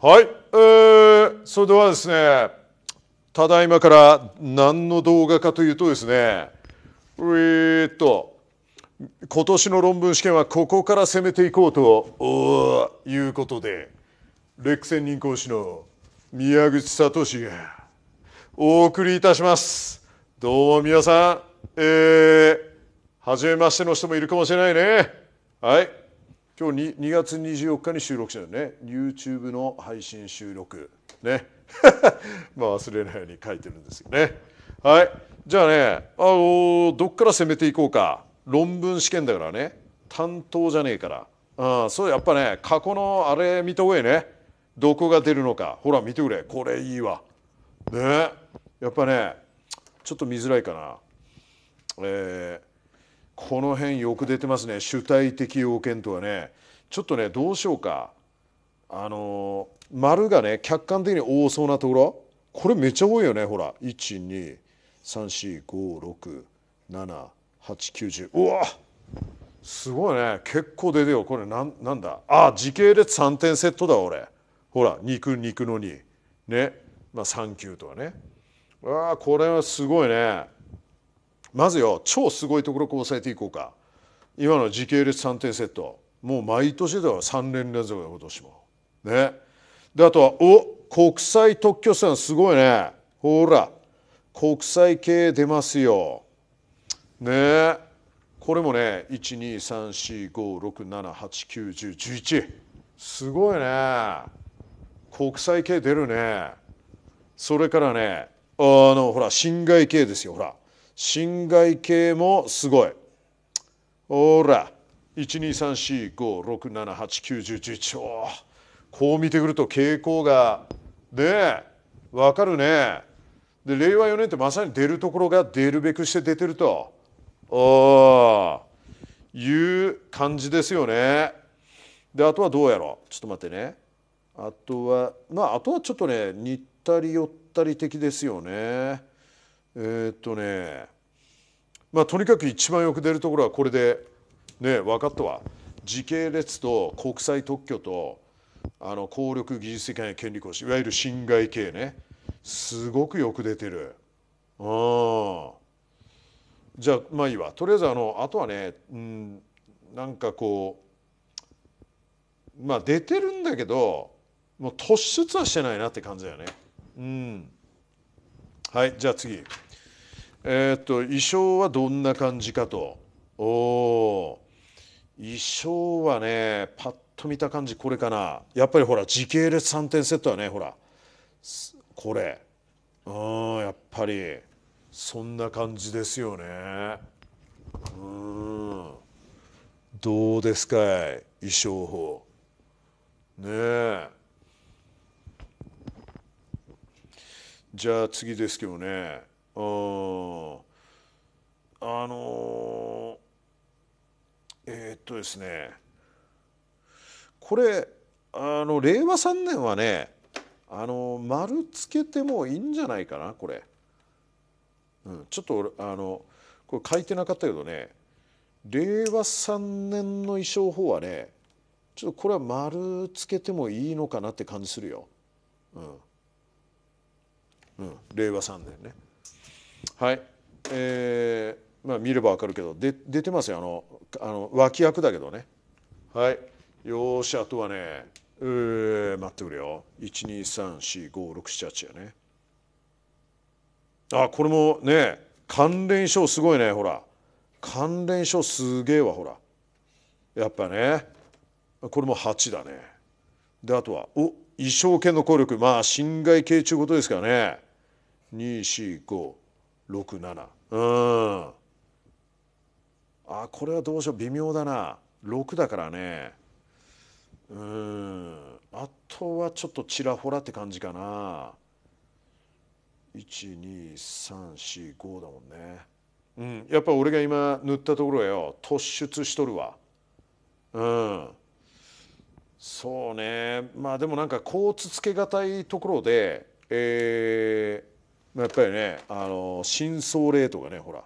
はい、えー、それではですねただいまから何の動画かというとですねえー、っと今年の論文試験はここから攻めていこうということでレック専任講師の宮口聡がお送りいたしますどうも皆さんえー、初めましての人もいるかもしれないねはい今日に2月24日に収録したよね YouTube の配信収録ね まあ忘れないように書いてるんですよねはいじゃあねあのどっから攻めていこうか論文試験だからね担当じゃねえからあそうやっぱね過去のあれ見た方がいいねどこが出るのかほら見てくれこれいいわねやっぱねちょっと見づらいかなえこの辺よく出てますね主体的要件とはねちょっとねどうしようかあのー、丸がね客観的に多そうなところこれめっちゃ多いよねほら12345678910うわすごいね結構出てよこれなんなんだあ時系列3点セットだ俺ほら肉肉の2ねまあ3級とはねあこれはすごいねまずよ超すごいところこう抑えていこうか今の時系列3点セットもう毎年では3年連続で今年もねであとはお国際特許んすごいねほら国際系出ますよねこれもね1234567891011すごいね国際系出るねそれからねあのほら侵害系ですよほら侵害系もすごいほら1234567891011おこう見てくると傾向がねえ分かるねで令和4年ってまさに出るところが出るべくして出てるとおいう感じですよねであとはどうやろうちょっと待ってねあとはまああとはちょっとね似たり寄ったり的ですよね。えー、っとねまあとにかく一番よく出るところはこれでね分かったわ時系列と国際特許とあの効力技術的な権利行使いわゆる侵害系ねすごくよく出てるんじゃあまあいいわとりあえずあのあとはね、うん、なんかこうまあ出てるんだけどもう突出はしてないなって感じだよねうんはいじゃあ次。えー、っと衣装はどんな感じかとお衣装はねパッと見た感じこれかなやっぱりほら時系列3点セットはねほらこれうんやっぱりそんな感じですよねうんどうですかい衣装法ねえじゃあ次ですけどねあのえー、っとですねこれあの令和3年はねあの丸つけてもいいんじゃないかなこれ、うん、ちょっとあのこれ書いてなかったけどね令和3年の衣装法はねちょっとこれは丸つけてもいいのかなって感じするよ、うんうん、令和3年ね。はいえー、まあ見ればわかるけどで出てますよあのあの脇役だけどねはいよしあとはねえー、待ってくれよ12345678やねあこれもね関連賞すごいねほら関連賞すげえわほらやっぱねこれも8だねであとはお一生懸の効力まあ侵害系中ことですからね245 67うんあこれはどうしよう微妙だな6だからねうんあとはちょっとちらほらって感じかな12345だもんねうんやっぱ俺が今塗ったところよ突出しとるわうんそうねまあでもなんかこうつつけがたいところでえー、やっぱりねあの深層レートがねほら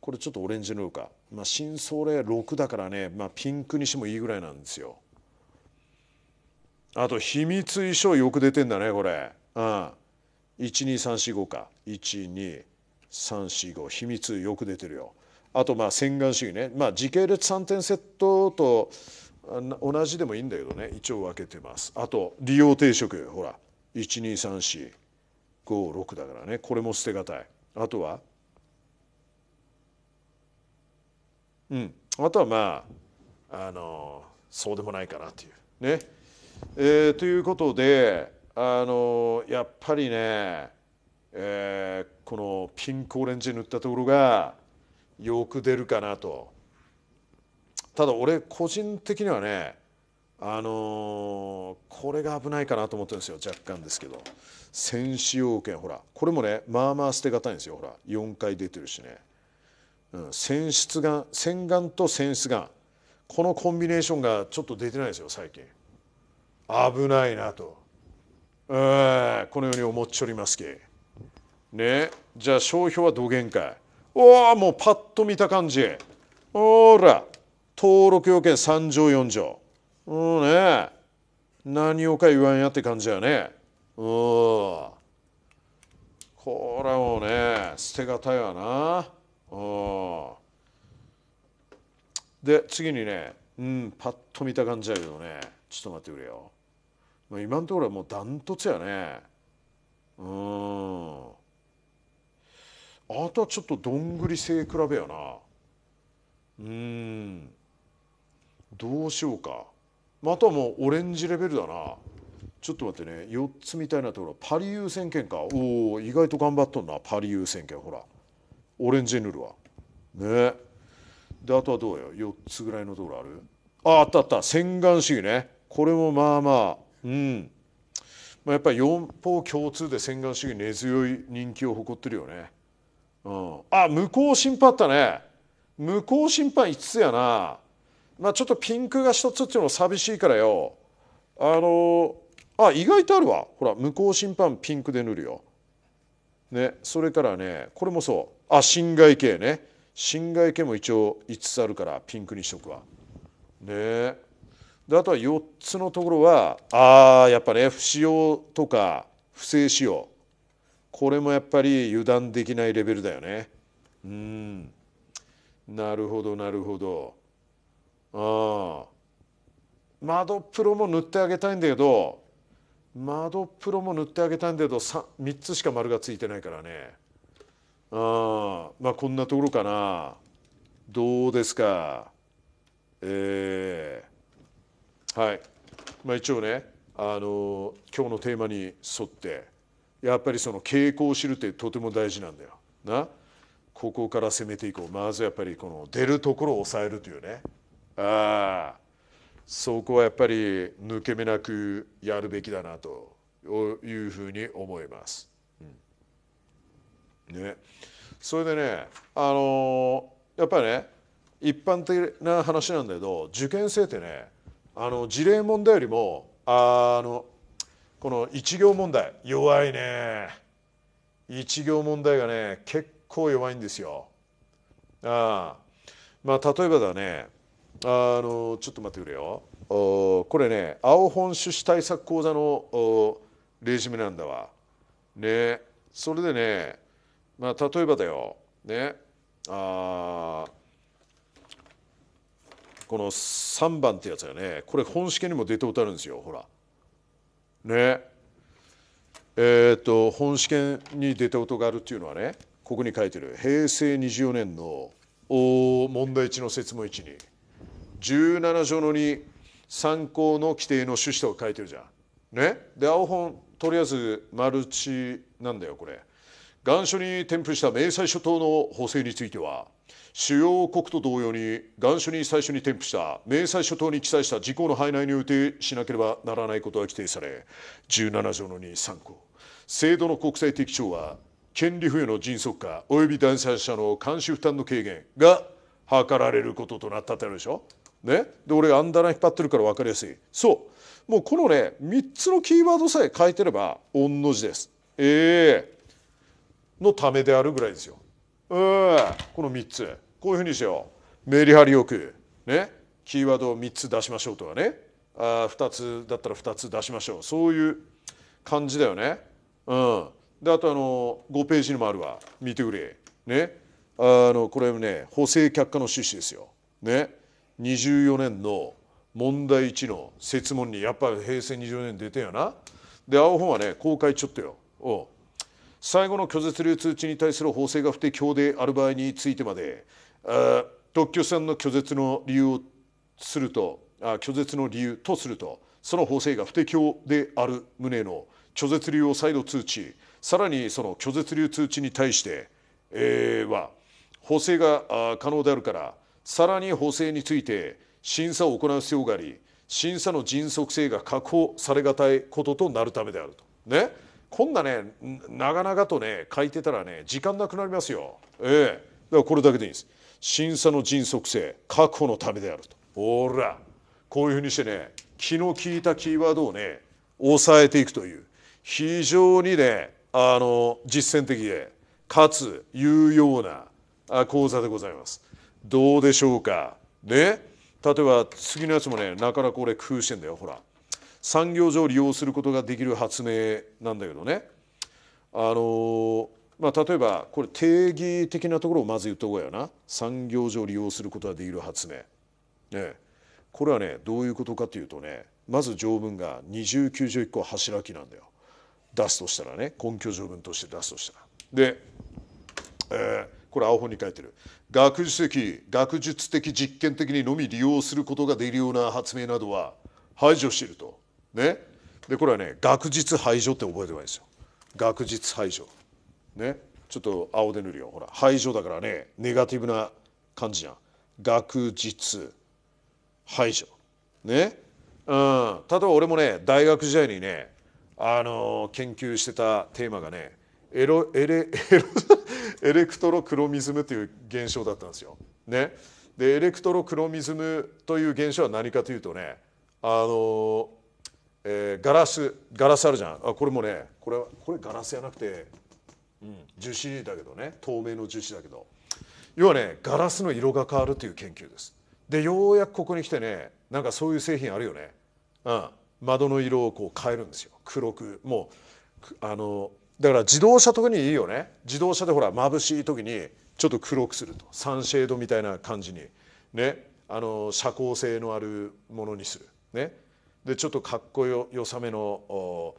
これちょっとオレンジのか、まあ、深層レー6だからね、まあ、ピンクにしてもいいぐらいなんですよ。あと秘密衣装よく出てんだねこれ。うん、12345か12345秘密よく出てるよ。あとまあ洗顔主義ね、まあ、時系列3点セットと同じでもいいんだけどね一応分けてます。あと利用定食ほら1234。56だからねこれも捨てがたいあとはうんあとはまああのそうでもないかなというね、えー、ということであのやっぱりね、えー、このピンクオレンジ塗ったところがよく出るかなとただ俺個人的にはねあのこれが危ないかなと思ってるんですよ若干ですけど戦死要件ほらこれもねまあまあ捨てがたいんですよほら4回出てるしね、うん、戦出が戦眼と戦出がこのコンビネーションがちょっと出てないですよ最近危ないなと、えこのように思っちょりますけねじゃあ商標はどげんかいおおもうパッと見た感じほら登録要件3条4条うんね何をか言わんやって感じやねうんこれはもうね捨てがたいやなうんで次にねうんパッと見た感じやけどねちょっと待ってくれよ今のところはもうダントツやねうんあとはちょっとどんぐり性比べやなうんどうしようかまたもオレンジレベルだなちょっと待ってね4つみたいなところパリ優先権かおお意外と頑張っとんなパリ優先権ほらオレンジ塗るわねであとはどうよ4つぐらいのところあるああったあった洗顔主義ねこれもまあまあうんまあ、やっぱり四方共通で洗顔主義根強い人気を誇ってるよね。うん、あ無効審判ったね無効審判5つやなまあ、ちょっとピンクが一つっていうの寂しいからよあのあ意外とあるわほら向こう審判ピンクで塗るよ。ねそれからねこれもそうあ侵害系ね侵害系も一応5つあるからピンクにしとくわ。ねであとは4つのところはああやっぱね不使用とか不正使用これもやっぱり油断できないレベルだよね。うんなるほどなるほど。うん窓プロも塗ってあげたいんだけど窓プロも塗ってあげたいんだけど 3, 3つしか丸がついてないからねあまあこんなところかなどうですかえー、はいまあ一応ねあの今日のテーマに沿ってやっぱりその傾向を知るってとても大事なんだよなここから攻めていこうまずやっぱりこの出るところを抑えるというねああそこはやっぱり抜け目なくやるべきだなというふうに思います。ね、それでね、あのー、やっぱりね一般的な話なんだけど受験生ってねあの事例問題よりもあのこの一行問題弱いね一行問題がね結構弱いんですよ。あまあ例えばだねあのちょっと待ってくれよこれね青本種子対策講座のレジュメなんだわねそれでね、まあ、例えばだよねあこの3番ってやつだねこれ本試験にも出たことあるんですよほらねえー、っと本試験に出たことがあるっていうのはねここに書いてる平成24年の問題1の説問1に。17条の2参考の規定の趣旨と書いてるじゃん。ね、で青本とりあえずマルチなんだよこれ。願書に添付した明細諸島の補正については主要国と同様に願書に最初に添付した明細諸島に記載した事項の範囲内に予定しなければならないことが規定され17条の2参考制度の国際的調は権利付与の迅速化及び第三者の監視負担の軽減が図られることとなったってあるでしょね、で俺アンダーライン引っ張ってるから分かりやすいそうもうこのね3つのキーワードさえ書いてれば御の字ですええー、のためであるぐらいですよええー、この3つこういうふうにしようメリハリよくねキーワードを3つ出しましょうとかねあ2つだったら2つ出しましょうそういう感じだよねうんであとあの5ページにもあるわ見てくれねあのこれね補正却下の趣旨ですよね24年の問題一の設問にやっぱ平成24年出てやなで青本はね公開ちょっとよお最後の拒絶流通知に対する法制が不適法である場合についてまで特許さんの拒絶の理由をするとあ拒絶の理由とするとその法制が不適法である旨の拒絶流を再度通知さらにその拒絶流通知に対して、えー、は法制が可能であるからさらに補正について審査を行う必要があり審査の迅速性が確保されがたいこととなるためであると。ね、こんなね長々とね書いてたらね時間なくなりますよ。ええだからこれだけでいいんです。審査の迅速性確保のためであると。ほらこういうふうにしてね気の利いたキーワードをね抑えていくという非常にねあの実践的でかつ有用な講座でございます。どうでしょうかね例えば次のやつもねなかなかこれ工夫してんだよほら産業上利用することができる発明なんだけどねあのまあ、例えばこれ定義的なところをまず言っとこうよな産業上利用することができる発明ねこれはねどういうことかというとねまず条文が2九条1個柱木なんだよ出すとしたらね根拠条文として出すとしたら。で、えー、これ青本に書いてる学術的学術的実験的にのみ利用することができるような発明などは排除しているとねでこれはね学術排除って覚えてないですよ学術排除ねちょっと青で塗るよほら排除だからねネガティブな感じじゃん学術排除ねうん例えば俺もね大学時代にねあの研究してたテーマがねエロエレエロエレクトロクロミズムという現象だったんですよ。ね、でエレクトロクロミズムという現象は何かというとねあの、えー、ガラスガラスあるじゃんあこれもねこれこれガラスじゃなくて、うん、樹脂だけどね透明の樹脂だけど要はねガラスの色が変わるという研究です。でようやくここに来てねなんかそういう製品あるよね、うん、窓の色をこう変えるんですよ黒くもうあのだから自動車特にいいよね自動車でほら眩しい時にちょっと黒くするとサンシェードみたいな感じにねあの遮光性のあるものにするねでちょっとかっこよよさめの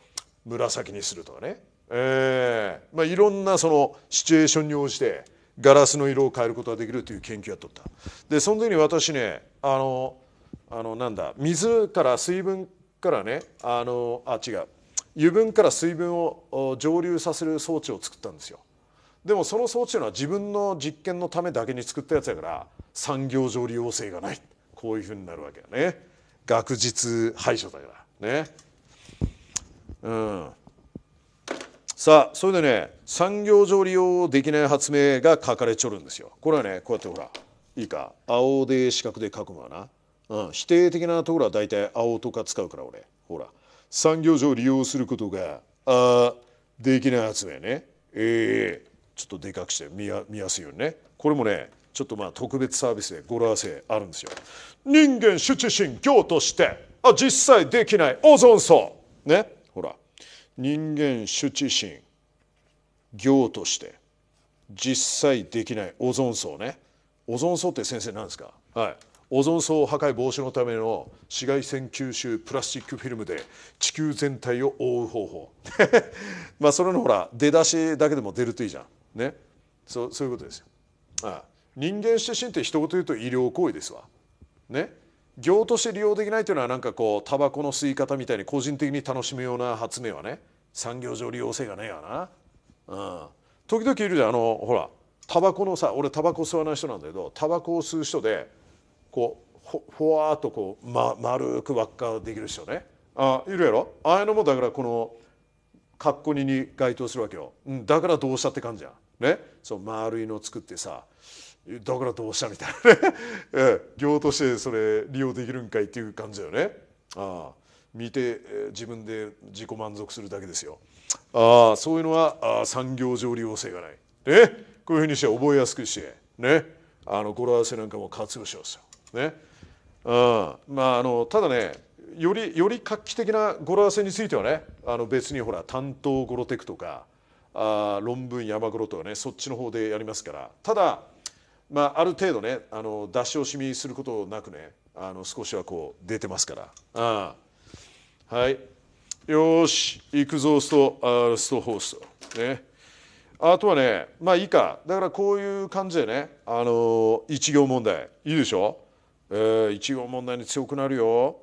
紫にするとかねえーまあ、いろんなそのシチュエーションに応じてガラスの色を変えることができるという研究をやっとったでその時に私ねあのあのなんだ水から水分からねあのあ違う油分から水分を蒸留させる装置を作ったんですよでもその装置というのは自分の実験のためだけに作ったやつやから産業上利用性がないこういうふうになるわけだね学術排除だからねうんさあそれでね産業上利用できない発明が書かれちょるんですよこれはねこうやってほらいいか青で四角で書くのはな、うん、否定的なところは大体青とか使うから俺ほら産業上利用することがあできないやつだよね。えー、ちょっとでかくして見や見やすいようにね。これもねちょっとまあ特別サービスで語呂合わせあるんですよ。人間治神業としてあ実際できないオゾン層ねほら人間治神業として実際できないオゾン層ねオゾン層って先生なんですかはいオゾン層破壊防止のための紫外線吸収プラスチックフィルムで地球全体を覆う方法 まあそれのほら出だしだけでも出るといいじゃんねそそういうことですよああ人間して神って一言言うと医療行為ですわね業として利用できないというのはなんかこうタバコの吸い方みたいに個人的に楽しむような発明はね産業上利用性がねえわな、うん、時々いるじゃんあのほらタバコのさ俺タバコ吸わない人なんだけどタバコを吸う人でこうほほわっとこう、ま、丸く輪っかできるでしょうね。あいるやろああいうのもだからこの格好にに該当するわけよ、うん、だからどうしたって感じやねそう丸いのを作ってさだからどうしたみたいなね、えー、行としてそれ利用できるんかいっていう感じだよねああ見て、え自分で自己満足するだけですよああそういうのはあ産業上利用性がない、ね、こういうふうにして覚えやすくしてねあの語呂合わせなんかも活用しますよねんまあ、あのただねよりより画期的な語呂合わせについてはねあの別にほら担当語呂テクとかあ論文山語呂とかねそっちの方でやりますからただ、まあ、ある程度ねあの出し惜しみすることなくねあの少しはこう出てますからん、はいよし行くぞストストホーストねあとはねまあいいかだからこういう感じでねあの一行問題いいでしょえー、一応問題に強くなるよ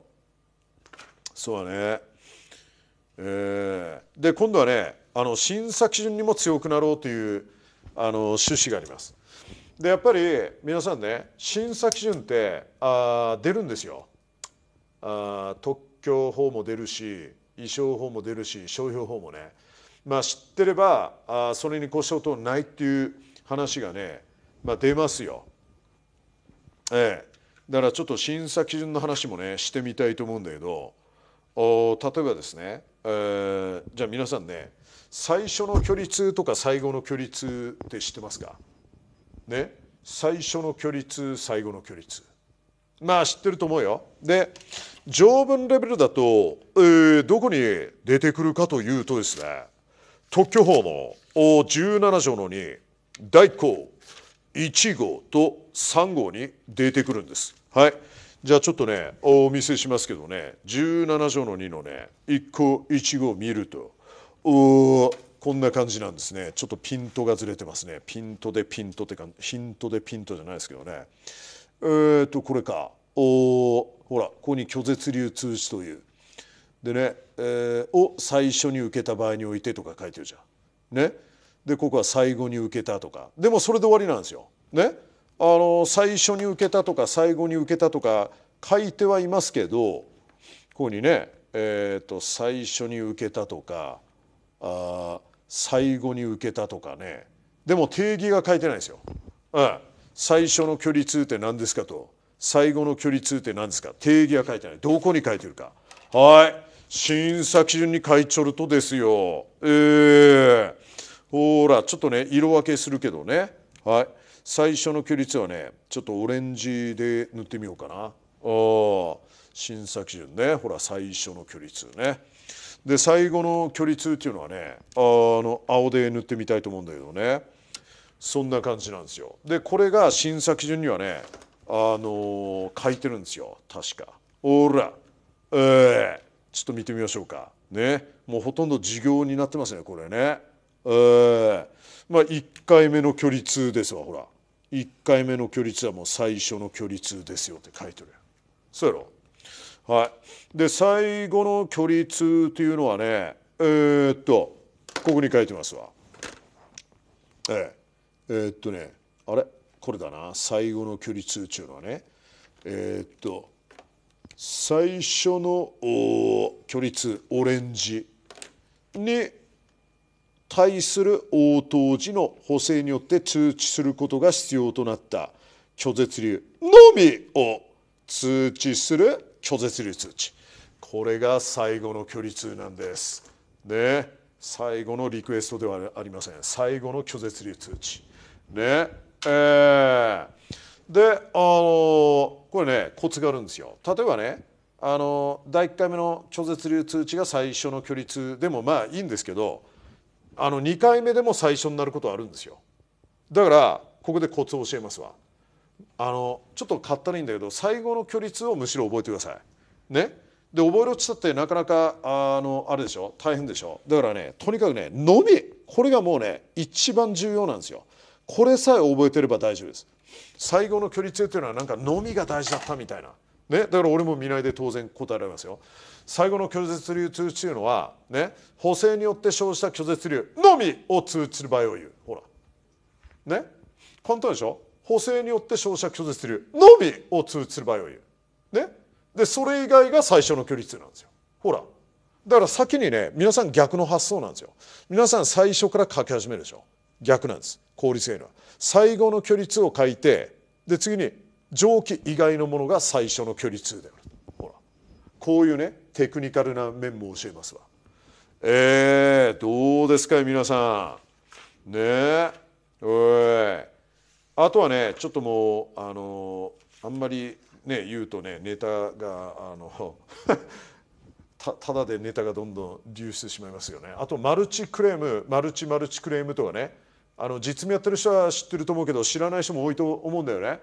そうだねえー、で今度はねあの審査基準にも強くなろうというあの趣旨がありますでやっぱり皆さんね審査基準ってあ出るんですよあ特許法も出るし衣装法も出るし商標法もねまあ知ってればあそれに越したことないっていう話がね、まあ、出ますよええだからちょっと審査基準の話もねしてみたいと思うんだけどお例えばですね、えー、じゃあ皆さんね最初の距離通とか最後の距離通って知ってますかね最初の距離通最後の距離通まあ知ってると思うよで条文レベルだと、えー、どこに出てくるかというとですね特許法の17条の2第1項1号と3号に出てくるんです。はい、じゃあちょっとねお見せしますけどね17条の2のね1個1号見るとおこんな感じなんですねちょっとピントがずれてますねピントでピントってかヒントでピントじゃないですけどねえっ、ー、とこれかおほらここに拒絶流通知というでね、えー、を最初に受けた場合においてとか書いてるじゃん。ねでここは最後に受けたとかでもそれで終わりなんですよ。ねあの最初に受けたとか最後に受けたとか書いてはいますけどここにね、えーと、最初に受けたとかあ最後に受けたとかねでも定義が書いてないですよ。ああ最初の距離通って何ですかと最後の距離通って何ですか定義が書いてないどこに書いてるかはい審査基準に書いちょるとですよええーほらちょっとね色分けするけどねはい最初の距離はねちょっとオレンジで塗ってみようかなああ、審査基準ねほら最初の距離通ねで最後の距離通っていうのはねあの青で塗ってみたいと思うんだけどねそんな感じなんですよでこれが審査基準にはねあの書いてるんですよ確かほらええー、ちょっと見てみましょうかねもうほとんど授業になってますねこれねえー、まあ1回目の距離通ですわほら1回目の距離通はもう最初の距離通ですよって書いてるそうやろはいで最後の距離通っていうのはねえー、っとここに書いてますわええー、えっとねあれこれだな最後の距離通っていうのはねえっと最初の距離通オレンジに対する応答時の補正によって通知することが必要となった拒絶流のみを通知する拒絶流通知これが最後の距離通なんですね最後のリクエストではありません最後の拒絶流通知ねえー、であのこれねコツがあるんですよ例えばねあの第1回目の拒絶流通知が最初の距離通でもまあいいんですけどあの2回目でも最初になることあるんですよだからここでコツを教えますわあのちょっとかったらいいんだけど最後の距離数をむしろ覚えてくださいねで覚え落ちたってなかなかあのあれでしょ大変でしょだからねとにかくねのみこれがもうね一番重要なんですよこれさえ覚えてれば大丈夫です最後の距離数っていうのはなんかのみが大事だったみたいなねだから俺も見ないで当然答えられますよ最後の拒絶流通というのは、ね、補正によって生じた拒絶流のみを通知する場合を言うほらね簡単でしょ補正によって生じた拒絶流のみを通知する場合を言うねでそれ以外が最初の距離通なんですよほらだから先にね皆さん逆の発想なんですよ皆さん最初から書き始めるでしょ逆なんです効率性のは最後の距離通を書いてで次に上記以外のものが最初の距離通であるこういうねテクニカルな面も教えますわ。えー、どうですか皆さん。ねえ。おいあとはねちょっともうあのあんまりね言うとねネタがあの たただでネタがどんどん流出してしまいますよねあとマルチクレームマルチマルチクレームとかねあの実務やってる人は知ってると思うけど知らない人も多いと思うんだよね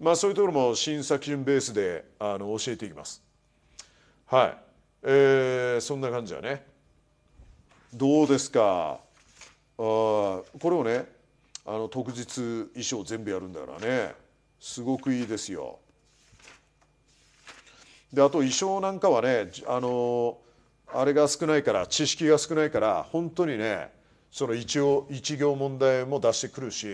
まあそういうところも審査基準ベースであの教えていきますはいえー、そんな感じだねどうですかあこれをねあの特日衣装全部やるんだからねすごくいいですよであと衣装なんかはねあのあれが少ないから知識が少ないから本当にねその一応一行問題も出してくるし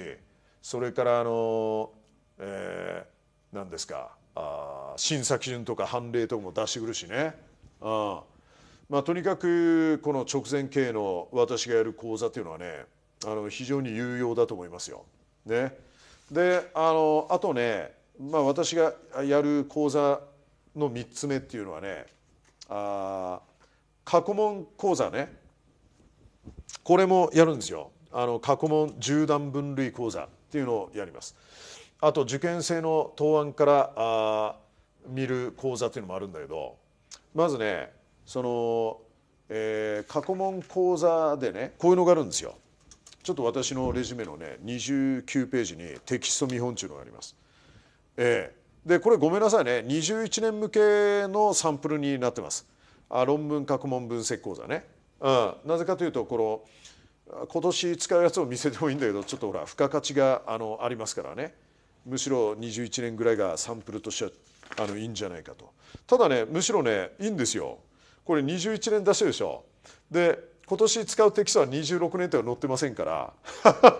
それからあの、えー、何ですかあ審査基準とか判例とかも出してくるしね。あまあ、とにかくこの直前経営の私がやる講座というのはねあの非常に有用だと思いますよ。ね、であのあとね、まあ、私がやる講座の3つ目っていうのはねあ過去問講座ねこれもやるんですよあの過去問縦断分類講座っていうのをやります。あと受験生の答案からあ見る講座っていうのもあるんだけどまずねその、えー、過去問講座でねこういうのがあるんですよ。ちょっと私のレジュメのね29ページにテキスト見本っていうのがあります。えー、でこれごめんなさいね21年向けのサンプルになってます。あ論文過去問分析講座ね。うん、なぜかというとこの今年使うやつを見せてもいいんだけどちょっとほら付加価値があのありますからね。むしろ21年ぐらいがサンプルとしてはあのいいんじゃないかとただねむしろねいいんですよこれ21年出してるでしょで今年使うテキストは26年とは載ってませんから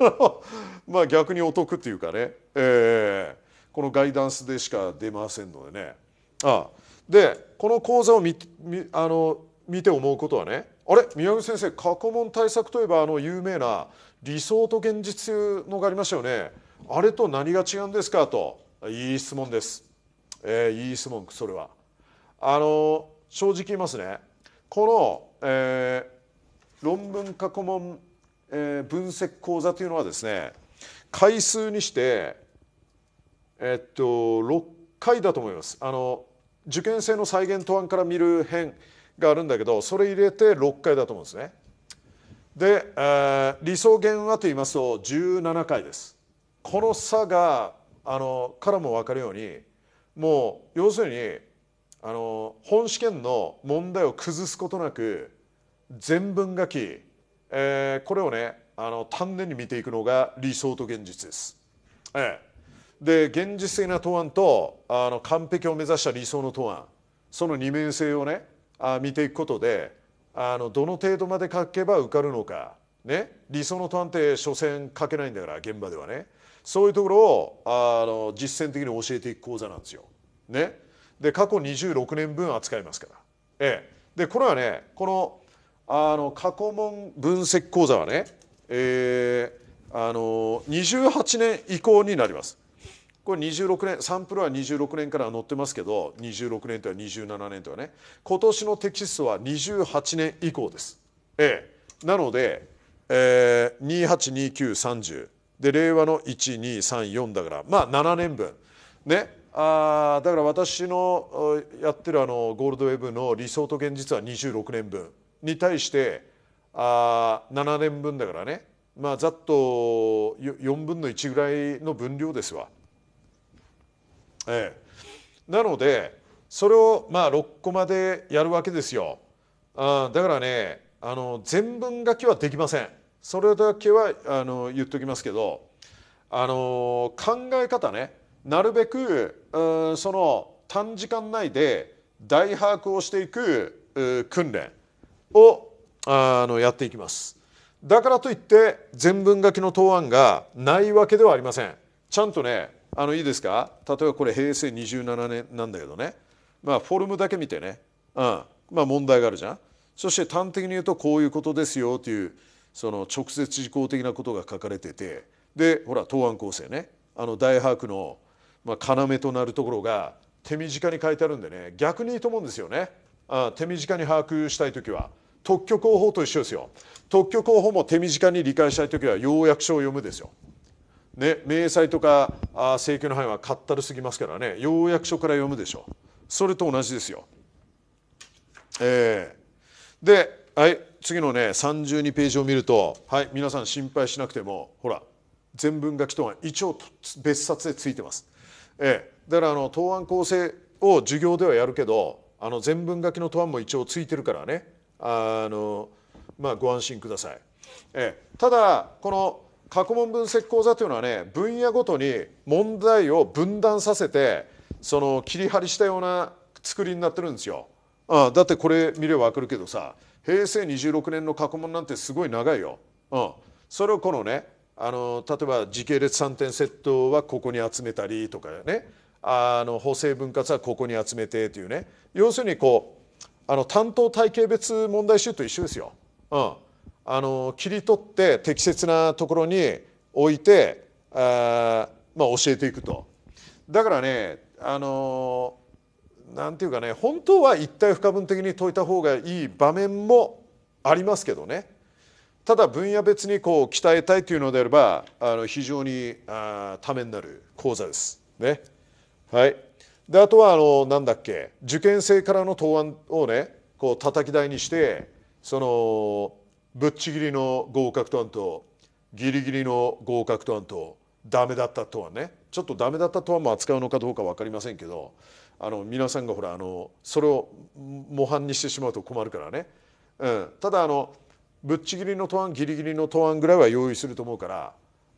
まあ逆にお得っていうかね、えー、このガイダンスでしか出ませんのでねああでこの講座を見あの見て思うことはねあれ宮口先生過去問対策といえばあの有名な理想と現実のがありましたよねあれと何が違うんですかといい質問です、えー、いい質問それはあの正直言いますねこの、えー、論文過去問、えー、分析講座というのはですね回数にしてえっと6回だと思いますあの受験生の再現答案から見る編があるんだけどそれ入れて6回だと思うんですねで、えー、理想原話はと言いますと17回ですこの差があのからも分かるようにもう要するにあの本試験の問題を崩すことなく全文書き、えー、これをねあの丹念に見ていくのが理想と現実です。ええ、で現実的な答案とあの完璧を目指した理想の答案その二面性をねあ見ていくことであのどの程度まで書けば受かるのか、ね、理想の答案って所詮書けないんだから現場ではね。そういうところをあの実践的に教えていく講座なんですよ。ね、で過去26年分扱いますから。ええ、でこれはねこのあの過去問分析講座はね、えー、あの28年以降になります。これ26年サンプルは26年から載ってますけど26年とは27年とはね今年のテキストは28年以降です。ええ、なので、えー、282930で令和の1234だからまあ7年分ねあだから私のやってるあのゴールドウェブの理想と現実は26年分に対してあ7年分だからねまあざっと4分の1ぐらいの分量ですわ。ええ、なのでそれをまあ6個までやるわけですよ。あだからねあの全文書きはできません。それだけはあの言っときますけどあの考え方ねなるべくその短時間内で大把握をしていく訓練をあのやっていきます。だからといって全文書きの答案がないわけではありません。ちゃんとねあのいいですか例えばこれ平成27年なんだけどね、まあ、フォルムだけ見てね、うんまあ、問題があるじゃんそして端的に言うとこういうことですよというその直接事項的なことが書かれててでほら答案構成ねあの大把握の、まあ、要となるところが手短に書いてあるんでね逆にいいと思うんですよねあ手短に把握したい時は特許候補と一緒ですよ特許候補も手短に理解したい時は要約書を読むですよ。ね、明細とかあ請求の範囲はかったるすぎますからね要約書から読むでしょうそれと同じですよ。えー、で、はい、次のね32ページを見るとはい皆さん心配しなくてもほら全文書きとは一応別冊でついてます。ええ、だからあの答案構成を授業ではやるけどあの全文書きの答案も一応ついてるからねあの、まあ、ご安心ください。ええ、ただこの過去問分析講座というのはね分野ごとに問題を分断させてその切り張りしたような作りになってるんですよ。ああだってこれ見れば分かるけどさ平成26年の過去問なんてすごい長いよ。うん、それをこのねあの例えば時系列3点セットはここに集めたりとかねあの法制分割はここに集めてというね要するにこうあの担当体系別問題集と一緒ですよ。うん、あの切り取って適切なところに置いてあ、まあ、教えていくと。だからねあのーんていうかね本当は一体不可分的に解いた方がいい場面もありますけどねただ分野別にこう鍛えたいというのであればあの非常にあためになる講座です。ねはい、であとはあのなんだっけ受験生からの答案をねこう叩き台にしてそのぶっちぎりの合格答案とギリギリの合格答案とダメだった答案ねちょっとダメだった答案も扱うのかどうか分かりませんけどあの皆さんがほらあのそれを模範にしてしまうと困るからね、うん、ただあのぶっちぎりの答案ギリギリの答案ぐらいは用意すると思うから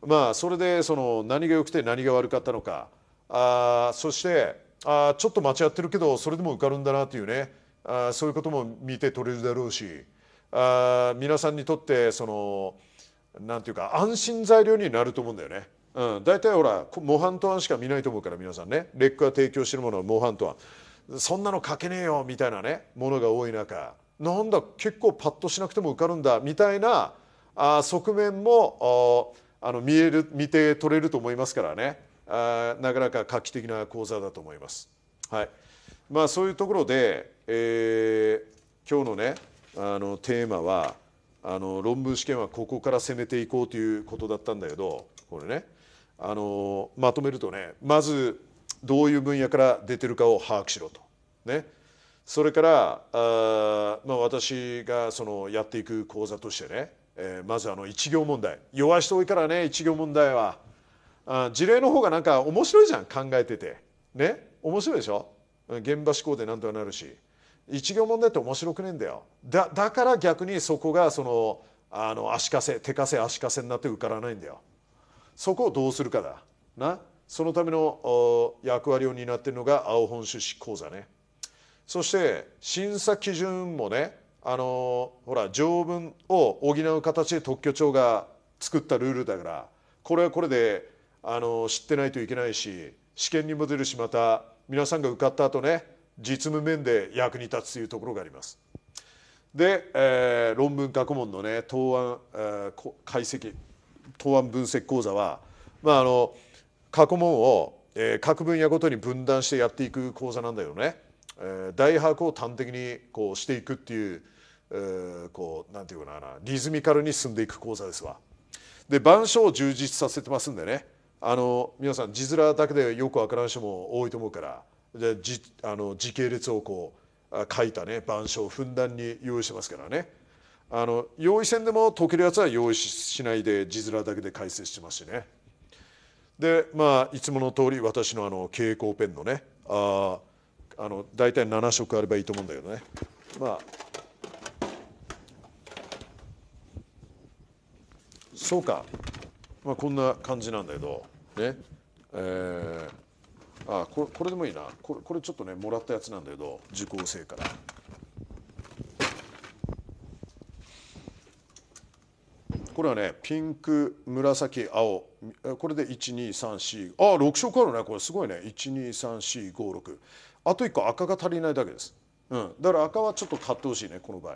まあそれでその何が良くて何が悪かったのかあそしてあちょっと間違ってるけどそれでも受かるんだなっていうねあそういうことも見て取れるだろうしあ皆さんにとってその何て言うか安心材料になると思うんだよね。うん、大体ほら模範答案しか見ないと思うから皆さんね劣化が提供してるものは模範答案そんなの書けねえよみたいなねものが多い中なんだ結構パッとしなくても受かるんだみたいなあ側面もあの見える見て取れると思いますからねあなかなか画期的な講座だと思います。はいまあ、そういうところで、えー、今日のねあのテーマは「あの論文試験はここから攻めていこうということだったんだけどこれねあのまとめるとねまずどういう分野から出てるかを把握しろと。ね、それからあ、まあ、私がそのやっていく講座としてね、えー、まずあの一行問題弱い人多いからね一行問題はあ事例の方がなんか面白いじゃん考えててね面白いでしょ現場思考でなんとかなるし一行問題って面白くねえんだよだだから逆にそこがそのあの足かせ手かせ足かせになって受からないんだよそこをどうするかだなそのための役割を担っているのが青本種執講座ねそして審査基準もねあのほら条文を補う形で特許庁が作ったルールだからこれはこれであの知ってないといけないし試験にも出るしまた皆さんが受かった後ね実務面で役に立つというところがあります。で、えー、論文学問のね答案、えー、解析答案分析講座は、まあ、あの過去問を、えー、各分野ごとに分断してやっていく講座なんだよね。えー、大把握を端的にこうしていくっていう、えー、こうなんていうかなリズミカルに進んでいく講座ですわ。で板書を充実させてますんでねあの皆さん字面だけでよくわからん人も多いと思うから。でじあの時系列をこう書いたね板書をふんだんに用意してますからねあの用意線でも解けるやつは用意しないで字面だけで解説してますしねでまあいつもの通り私のあの蛍光ペンのねああの大体7色あればいいと思うんだけどねまあそうか、まあ、こんな感じなんだけどねえーあここれでもいいなこれこれちょっとねもらったやつなんだけど受講生からこれはねピンク紫青これで1 2 3 4あ6色あるねこれすごいね123456あと1個赤が足りないだけです、うん、だから赤はちょっと買ってほしいねこの場合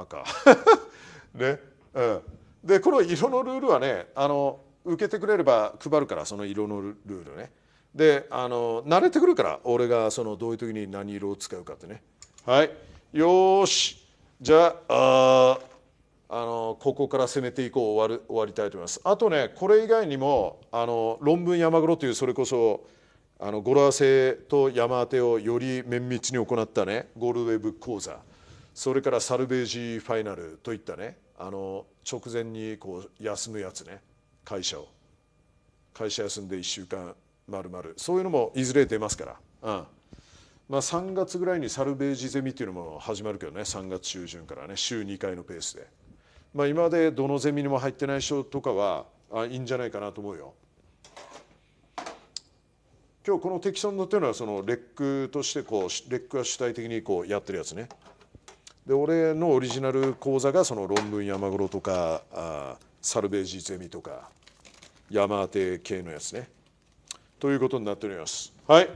赤 ねうんでこの色のルールはねあの受けてくれれば配るからその色のルールねであの慣れてくるから俺がそのどういう時に何色を使うかってねはいよしじゃああのここから攻めていこう終わる終わりたいと思いますあとねこれ以外にもあの論文山黒というそれこそあの語呂合わせと山当てをより綿密に行ったねゴールウェブ講座それからサルベージファイナルといったねあの直前にこう休むやつね会社を会社休んで1週間丸々そういうのもいずれ出ますから、うんまあ、3月ぐらいにサルベージゼミっていうのも始まるけどね3月中旬からね週2回のペースで、まあ、今までどのゼミにも入ってない人とかはあいいんじゃないかなと思うよ。今日このテキソンドっていうのはそのレックとしてこうレックが主体的にこうやってるやつね。で俺のオリジナル講座がその論文山ごろとかあサルベージゼミとか山手て系のやつね。ということになっております。はい、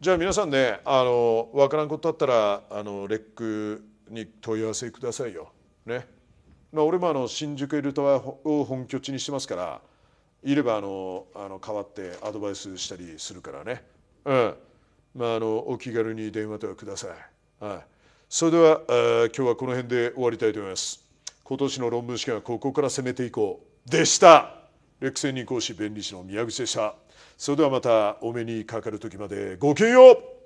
じゃあ皆さんねあの分からんことあったらあのレックに問い合わせくださいよ。ねまあ、俺もあの新宿エルトワを本拠地にしてますからいればあのあの代わってアドバイスしたりするからね、うんまあ、あのお気軽に電話とはください。はい、それでは、え今日はこの辺で終わりたいと思います。今年の論文試験はここから攻めていこうでした。レック専任講師弁理士の宮口でした。それではまたお目にかかる時までごきげんよう